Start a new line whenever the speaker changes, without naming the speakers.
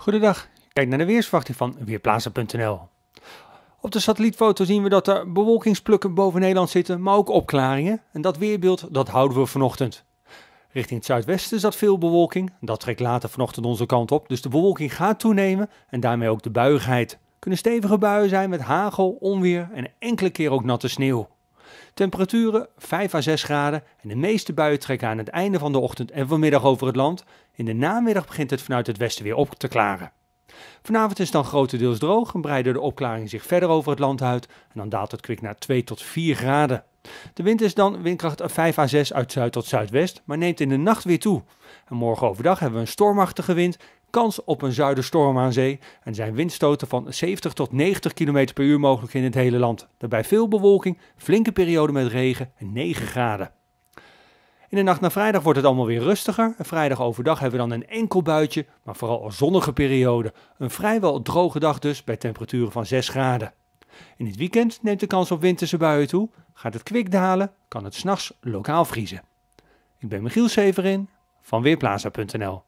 Goedendag, kijk naar de weersverwachting van Weerplaatsen.nl. Op de satellietfoto zien we dat er bewolkingsplukken boven Nederland zitten, maar ook opklaringen. En dat weerbeeld, dat houden we vanochtend. Richting het zuidwesten zat veel bewolking. Dat trekt later vanochtend onze kant op, dus de bewolking gaat toenemen en daarmee ook de buigheid. Kunnen stevige buien zijn met hagel, onweer en enkele keer ook natte sneeuw. Temperaturen 5 à 6 graden en de meeste buien trekken aan het einde van de ochtend en vanmiddag over het land. In de namiddag begint het vanuit het westen weer op te klaren. Vanavond is het dan grotendeels droog en breiden de opklaring zich verder over het land uit en dan daalt het kwik naar 2 tot 4 graden. De wind is dan windkracht 5 à 6 uit zuid tot zuidwest, maar neemt in de nacht weer toe. En morgen overdag hebben we een stormachtige wind kans op een zuiderstorm aan zee en zijn windstoten van 70 tot 90 km per uur mogelijk in het hele land. Daarbij veel bewolking, flinke perioden met regen en 9 graden. In de nacht naar vrijdag wordt het allemaal weer rustiger. En vrijdag overdag hebben we dan een enkel buitje, maar vooral een zonnige periode. Een vrijwel droge dag dus bij temperaturen van 6 graden. In het weekend neemt de kans op winterse buien toe. Gaat het kwik dalen, kan het s'nachts lokaal vriezen. Ik ben Michiel Severin van Weerplaza.nl